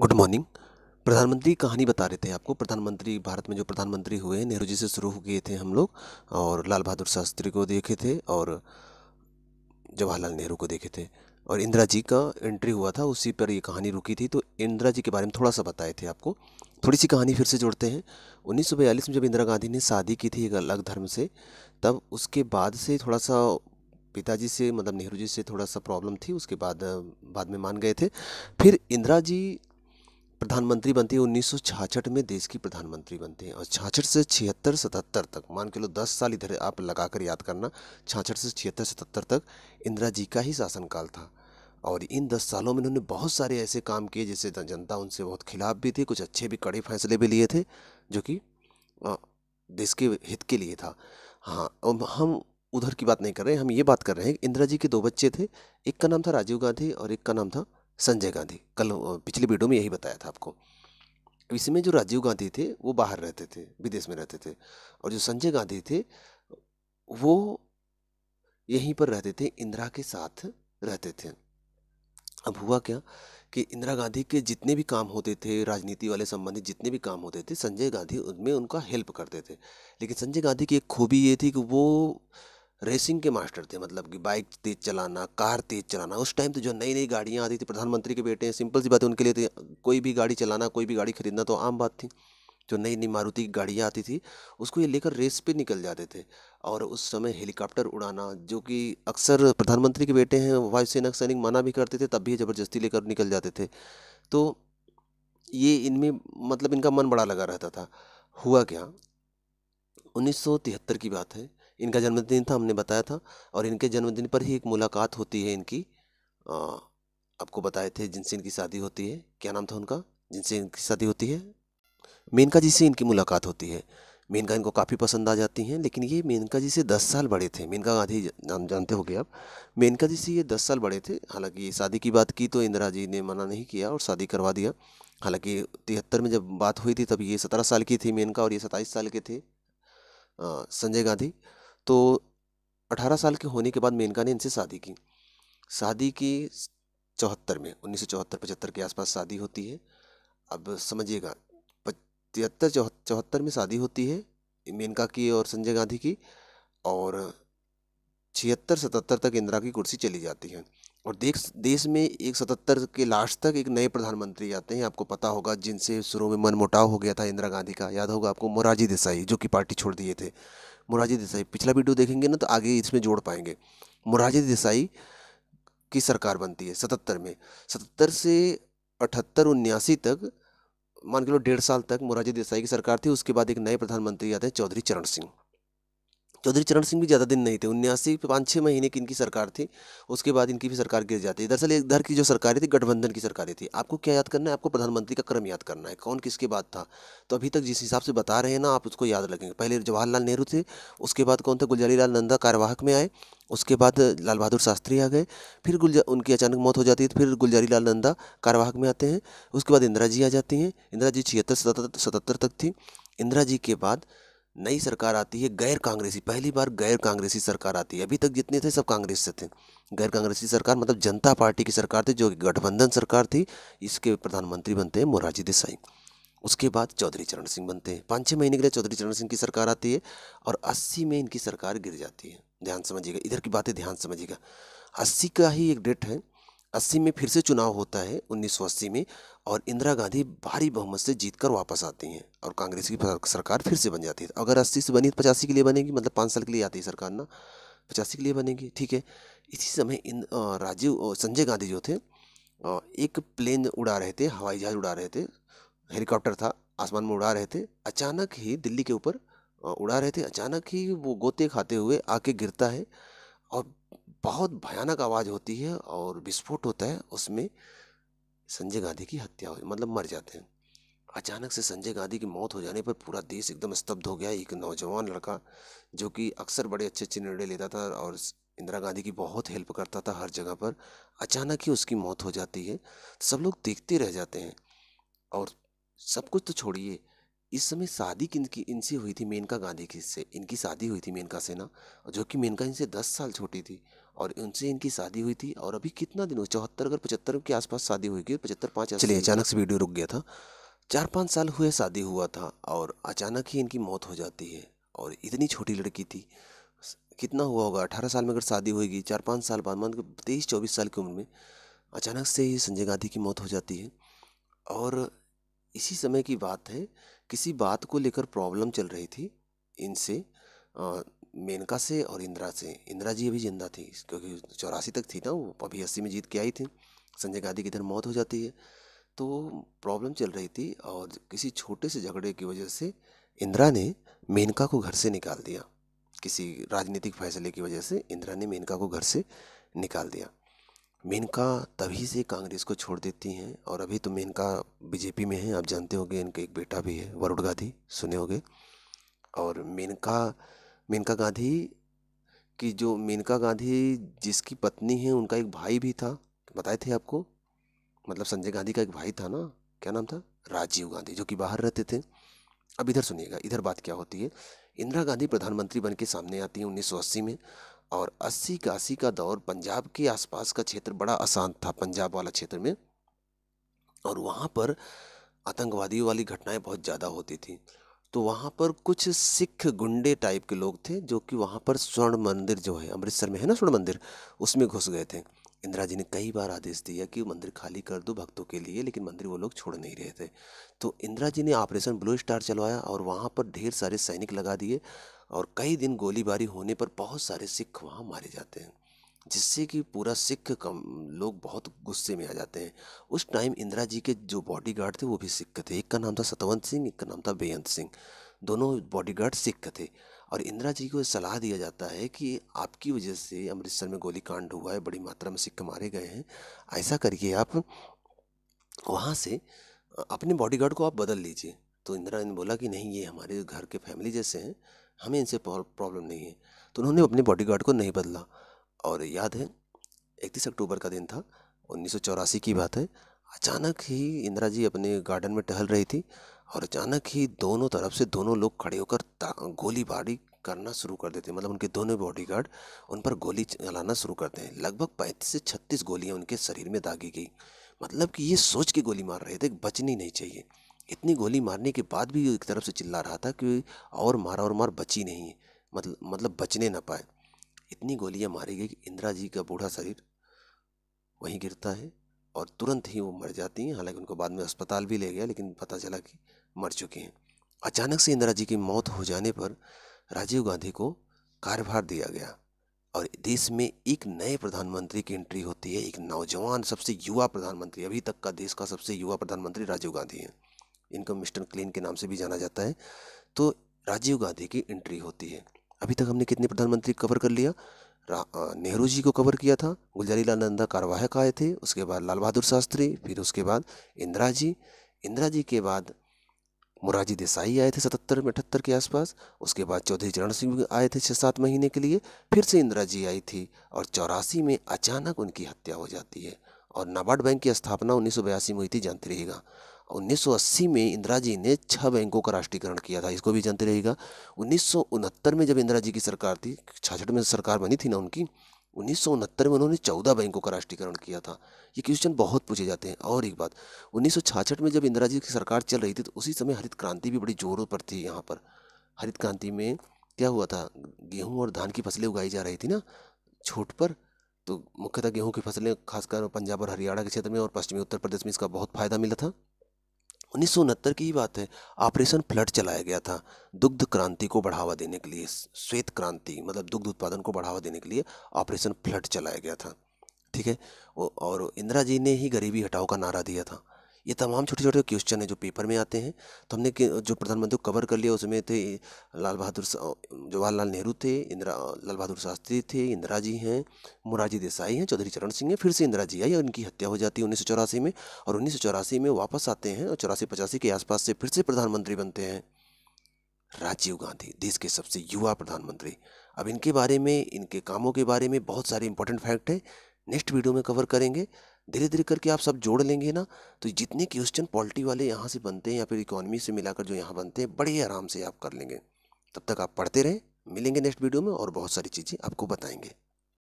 good morning प्रधानमंत्री कहानी बता रहे थे आपको प्रधानमंत्री भारत में जो प्रधानमंत्री हुए नेहरू जी से शुरू किए थे हम लोग और लाल बहादुर शास्त्री को देखे थे और जवाहरलाल नेहरू को देखे थे और इंदिरा जी का एंट्री हुआ था उसी पर ये कहानी रुकी थी तो इंदिरा जी के बारे में थोड़ा सा बताए थे आपको थोड़ी सी कहानी फिर से जोड़ते हैं उन्नीस में जब इंदिरा गांधी ने शादी की थी एक अलग धर्म से तब उसके बाद से थोड़ा सा पिताजी से मतलब नेहरू जी से थोड़ा सा प्रॉब्लम थी उसके बाद बाद में मान गए थे फिर इंदिरा जी प्रधानमंत्री बनते हैं उन्नीस में देश की प्रधानमंत्री बनते हैं और छाछठ से छिहत्तर सतहत्तर तक मान के लो दस साल इधर आप लगाकर याद करना छाछठ से छिहत्तर सतहत्तर तक इंदिरा जी का ही शासनकाल था और इन दस सालों में उन्होंने बहुत सारे ऐसे काम किए जिससे जनता उनसे बहुत खिलाफ भी थी कुछ अच्छे भी कड़े फैसले भी लिए थे जो कि देश के हित के लिए था हाँ हम उधर की बात नहीं कर रहे हैं हम ये बात कर रहे हैं इंदिरा जी के दो बच्चे थे एक का नाम था राजीव गांधी और एक का नाम था संजय गांधी कल पिछली वीडियो में यही बताया था आपको इसमें जो राजीव गांधी थे वो बाहर रहते थे विदेश में रहते थे और जो संजय गांधी थे वो यहीं पर रहते थे इंदिरा के साथ रहते थे अब हुआ क्या कि इंदिरा गांधी के जितने भी काम होते थे राजनीति वाले संबंधित जितने भी काम होते थे संजय गांधी उनमें उनका हेल्प करते थे लेकिन संजय गांधी की एक खूबी ये थी कि वो रेसिंग के मास्टर थे मतलब कि बाइक तेज चलाना कार तेज चलाना उस टाइम तो जो नई नई गाड़ियाँ आती थी प्रधानमंत्री के बेटे हैं सिंपल सी बात है उनके लिए थी कोई भी गाड़ी चलाना कोई भी गाड़ी खरीदना तो आम बात थी जो नई नई मारुति की गाड़ियाँ आती थी उसको ये लेकर रेस पे निकल जाते थे और उस समय हेलीकॉप्टर उड़ाना जो कि अक्सर प्रधानमंत्री के बेटे हैं वायुसेना सैनिक माना भी करते थे तब भी ज़बरदस्ती लेकर निकल जाते थे तो ये इनमें मतलब इनका मन बड़ा लगा रहता था हुआ क्या उन्नीस की बात है इनका जन्मदिन था हमने बताया था और इनके जन्मदिन पर ही एक मुलाकात होती है इनकी आ, आपको बताए थे जिनसे इनकी शादी होती है क्या नाम था उनका जिनसे इनकी शादी होती है मेनका जी से इनकी मुलाकात होती है मेनका इनको काफ़ी पसंद आ जाती हैं लेकिन ये मेनका जी से दस साल बड़े थे मेनका गांधी जान जानते गए आप मेनका जी से ये दस साल बड़े थे हालांकि ये शादी की बात की तो इंदिरा जी ने मना नहीं किया और शादी करवा दिया हालांकि तिहत्तर में जब बात हुई थी तब ये सत्रह साल की थी मेनका और ये सत्ताईस साल के थे संजय गांधी तो 18 साल के होने के बाद मेनका ने इनसे शादी की शादी की चौहत्तर में उन्नीस सौ चौहत्तर पचहत्तर के आसपास शादी होती है अब समझिएगा तिहत्तर चौहत्तर में शादी होती है मेनका की और संजय गांधी की और छिहत्तर सतहत्तर तक इंदिरा की कुर्सी चली जाती है और देश देश में एक सतहत्तर के लास्ट तक एक नए प्रधानमंत्री आते हैं आपको पता होगा जिनसे शुरू में मनमुटाव हो गया था इंदिरा गांधी का याद होगा आपको मोरारजी देसाई जो कि पार्टी छोड़ दिए थे मोरारजी देसाई पिछला वीडियो देखेंगे ना तो आगे इसमें जोड़ पाएंगे मोरारजी देसाई की सरकार बनती है सतहत्तर में सतहत्तर से अठहत्तर उन्यासी तक मान के लो डेढ़ साल तक मोरारजी देसाई की सरकार थी उसके बाद एक नए प्रधानमंत्री आते हैं चौधरी चरण सिंह चौधरी चरण सिंह भी ज़्यादा दिन नहीं थे उन्यासी पाँच छः महीने की इनकी सरकार थी उसके बाद इनकी भी सरकार गिर जाती है दरअसल इधर की जो सरकारें थी गठबंधन की सरकारें थी आपको क्या याद करना है आपको प्रधानमंत्री का क्रम याद करना है कौन किसके बाद था तो अभी तक जिस हिसाब से बता रहे हैं ना आप उसको याद रखेंगे पहले जवाहरलाल नेहरू थे उसके बाद कौन था गुलजारी लाल नंदा कार्यवाहक में आए उसके बाद लाल बहादुर शास्त्री आ गए फिर गुलजा उनकी अचानक मौत हो जाती है तो फिर गुलजारी लाल नंदा कार्यवाहक में आते हैं उसके बाद इंदिरा जी आ जाती हैं इंदिरा जी छिहत्तर सतहत्तर तक थी इंदिरा जी के बाद नई सरकार आती है गैर कांग्रेसी पहली बार गैर कांग्रेसी सरकार आती है अभी तक जितने थे सब कांग्रेस से थे गैर कांग्रेसी सरकार मतलब जनता पार्टी की सरकार थी जो गठबंधन सरकार थी इसके प्रधानमंत्री बनते हैं मोरारजी देसाई उसके बाद चौधरी चरण सिंह बनते हैं पाँच छः महीने के लिए चौधरी चरण सिंह की सरकार आती है और अस्सी में इनकी सरकार गिर जाती है ध्यान समझिएगा इधर की बातें ध्यान समझिएगा अस्सी का ही एक डेट है अस्सी में फिर से चुनाव होता है अस्सी में और इंदिरा गांधी भारी बहुमत से जीत कर वापस आती हैं और कांग्रेस की सरकार फिर से बन जाती है अगर अस्सी से बनी तो पचासी के लिए बनेगी मतलब पाँच साल के लिए आती है सरकार ना पचासी के लिए बनेगी ठीक है इसी समय इन राजीव संजय गांधी जो थे एक प्लेन उड़ा रहे थे हवाई जहाज़ उड़ा रहे थे हेलीकॉप्टर था आसमान में उड़ा रहे थे अचानक ही दिल्ली के ऊपर उड़ा रहे थे अचानक ही वो गोते खाते हुए आके गिरता है और बहुत भयानक आवाज़ होती है और विस्फोट होता है उसमें संजय गांधी की हत्या हो मतलब मर जाते हैं अचानक से संजय गांधी की मौत हो जाने पर पूरा देश एकदम स्तब्ध हो गया एक नौजवान लड़का जो कि अक्सर बड़े अच्छे अच्छे निर्णय लेता था और इंदिरा गांधी की बहुत हेल्प करता था हर जगह पर अचानक ही उसकी मौत हो जाती है सब लोग देखते रह जाते हैं और सब कुछ तो छोड़िए इस समय शादी की इनसे हुई थी मेनका गांधी की से इनकी शादी हुई थी मेनका से ना जो कि मेनका इनसे दस साल छोटी थी और उनसे इनकी शादी हुई थी और अभी कितना दिन हुआ चौहत्तर अगर पचहत्तर के आसपास शादी हुई थी पचहत्तर पाँच चलिए अचानक से वीडियो रुक गया था चार पाँच साल हुए शादी हुआ था और अचानक ही इनकी मौत हो जाती है और इतनी छोटी लड़की थी कितना हुआ होगा अठारह साल में अगर शादी होगी चार पाँच साल बाद मान मतलब तेईस चौबीस साल की उम्र में अचानक से ही संजय गांधी की मौत हो जाती है और इसी समय की बात है किसी बात को लेकर प्रॉब्लम चल रही थी इनसे मेनका से और इंदिरा से इंदिरा जी अभी जिंदा थी क्योंकि चौरासी तक थी ना वो अभी अस्सी में जीत के आई थी संजय गांधी की इधर मौत हो जाती है तो प्रॉब्लम चल रही थी और किसी छोटे से झगड़े की वजह से इंदिरा ने मेनका को घर से निकाल दिया किसी राजनीतिक फैसले की वजह से इंदिरा ने मेनका को घर से निकाल दिया मेनका तभी से कांग्रेस को छोड़ देती हैं और अभी तो मेनका बीजेपी में है आप जानते होंगे इनके एक बेटा भी है वरुण गांधी सुने होंगे और मेनका मेनका गांधी की जो मेनका गांधी जिसकी पत्नी है उनका एक भाई भी था बताए थे आपको मतलब संजय गांधी का एक भाई था ना क्या नाम था राजीव गांधी जो कि बाहर रहते थे अब इधर सुनिएगा इधर बात क्या होती है इंदिरा गांधी प्रधानमंत्री बन के सामने आती हैं उन्नीस में और अस्सी का अस्सी का दौर पंजाब के आसपास का क्षेत्र बड़ा अशांत था पंजाब वाला क्षेत्र में और वहाँ पर आतंकवादियों वाली घटनाएं बहुत ज़्यादा होती थी तो वहाँ पर कुछ सिख गुंडे टाइप के लोग थे जो कि वहाँ पर स्वर्ण मंदिर जो है अमृतसर में है ना स्वर्ण मंदिर उसमें घुस गए थे इंदिरा जी ने कई बार आदेश दिया कि मंदिर खाली कर दो भक्तों के लिए लेकिन मंदिर वो लोग छोड़ नहीं रहे थे तो इंदिरा जी ने ऑपरेशन ब्लू स्टार चलवाया और वहाँ पर ढेर सारे सैनिक लगा दिए और कई दिन गोलीबारी होने पर बहुत सारे सिख वहाँ मारे जाते हैं जिससे कि पूरा सिख कम लोग बहुत गुस्से में आ जाते हैं उस टाइम इंदिरा जी के जो बॉडीगार्ड थे वो भी सिख थे एक का नाम था सतवंत सिंह एक का नाम था बेयंत सिंह दोनों बॉडीगार्ड सिख थे और इंदिरा जी को सलाह दिया जाता है कि आपकी वजह से अमृतसर में गोलीकांड हुआ है बड़ी मात्रा में सिख मारे गए हैं ऐसा करिए आप वहाँ से अपने बॉडीगार्ड को आप बदल लीजिए तो इंदिरा ने बोला कि नहीं ये हमारे घर के फैमिली जैसे हैं हमें इनसे प्रॉब्लम नहीं है तो उन्होंने अपने बॉडीगार्ड को नहीं बदला और याद है इकतीस अक्टूबर का दिन था उन्नीस की बात है अचानक ही इंदिरा जी अपने गार्डन में टहल रही थी और अचानक ही दोनों तरफ से दोनों लोग खड़े होकर गोलीबारी करना शुरू कर देते हैं मतलब उनके दोनों बॉडीगार्ड उन पर गोली चलाना शुरू करते हैं लगभग पैंतीस से छत्तीस गोलियाँ उनके शरीर में दागी गई मतलब कि ये सोच के गोली मार रहे थे बचनी नहीं चाहिए इतनी गोली मारने के बाद भी एक तरफ से चिल्ला रहा था कि और मारा और मार बची नहीं मतलब मतलब बचने ना पाए इतनी गोलियां मारी गई कि इंदिरा जी का बूढ़ा शरीर वहीं गिरता है और तुरंत ही वो मर जाती हैं हालांकि उनको बाद में अस्पताल भी ले गया लेकिन पता चला कि मर चुके हैं अचानक से इंदिरा जी की मौत हो जाने पर राजीव गांधी को कार्यभार दिया गया और देश में एक नए प्रधानमंत्री की एंट्री होती है एक नौजवान सबसे युवा प्रधानमंत्री अभी तक का देश का सबसे युवा प्रधानमंत्री राजीव गांधी हैं इनको मिस्टर क्लीन के नाम से भी जाना जाता है तो राजीव गांधी की एंट्री होती है अभी तक हमने कितने प्रधानमंत्री कवर कर लिया नेहरू जी को कवर किया था गुलजारी लाल नंदा कारवाहक आए थे उसके बाद लाल बहादुर शास्त्री फिर उसके बाद इंदिरा जी इंदिरा जी के बाद मोरारजी देसाई आए थे सतहत्तर में अठहत्तर के आसपास उसके बाद चौधरी चरण सिंह आए थे छः सात महीने के लिए फिर से इंदिरा जी आई थी और चौरासी में अचानक उनकी हत्या हो जाती है और नाबार्ड बैंक की स्थापना उन्नीस में हुई थी जानते रहेगा 1980 में इंदिरा जी ने छह बैंकों का राष्ट्रीयकरण किया था इसको भी जानते रहेगा उन्नीस में जब इंदिरा जी की सरकार थी छाछठ में सरकार बनी थी ना उनकी उन्नीस में उन्होंने चौदह बैंकों का राष्ट्रीयकरण किया था ये क्वेश्चन बहुत पूछे जाते हैं और एक बात उन्नीस में जब इंदिरा जी की सरकार चल रही थी तो उसी समय हरित क्रांति भी बड़ी जोरों पर थी यहाँ पर हरित क्रांति में क्या हुआ था गेहूँ और धान की फसलें उगाई जा रही थी ना छूट पर तो मुख्यतः गेहूँ की फसलें खासकर पंजाब और हरियाणा के क्षेत्र में और पश्चिमी उत्तर प्रदेश में इसका बहुत फायदा मिला था उन्नीस की ही बात है ऑपरेशन फ्लड चलाया गया था दुग्ध क्रांति को बढ़ावा देने के लिए श्वेत क्रांति मतलब दुग्ध उत्पादन को बढ़ावा देने के लिए ऑपरेशन फ्लड चलाया गया था ठीक है और इंदिरा जी ने ही गरीबी हटाओ का नारा दिया था ये तमाम छोटे छोटे क्वेश्चन हैं जो पेपर में आते हैं तो हमने जो प्रधानमंत्री को कवर कर लिया उसमें थे लाल बहादुर जवाहरलाल नेहरू थे इंदिरा लाल बहादुर शास्त्री थे इंदिरा जी हैं मुरारजी देसाई हैं चौधरी चरण सिंह हैं फिर से इंदिरा जी आई और इनकी हत्या हो जाती है उन्नीस में और उन्नीस में वापस आते हैं और चौरासी पचासी के आसपास से फिर से प्रधानमंत्री बनते हैं राजीव गांधी देश के सबसे युवा प्रधानमंत्री अब इनके बारे में इनके कामों के बारे में बहुत सारे इंपॉर्टेंट फैक्ट हैं नेक्स्ट वीडियो में कवर करेंगे धीरे धीरे करके आप सब जोड़ लेंगे ना तो जितने क्वेश्चन पॉलिटी वाले यहाँ से बनते हैं या फिर इकोनॉमी से मिलाकर जो यहाँ बनते हैं बड़े आराम से आप कर लेंगे तब तक आप पढ़ते रहें मिलेंगे नेक्स्ट वीडियो में और बहुत सारी चीज़ें आपको बताएंगे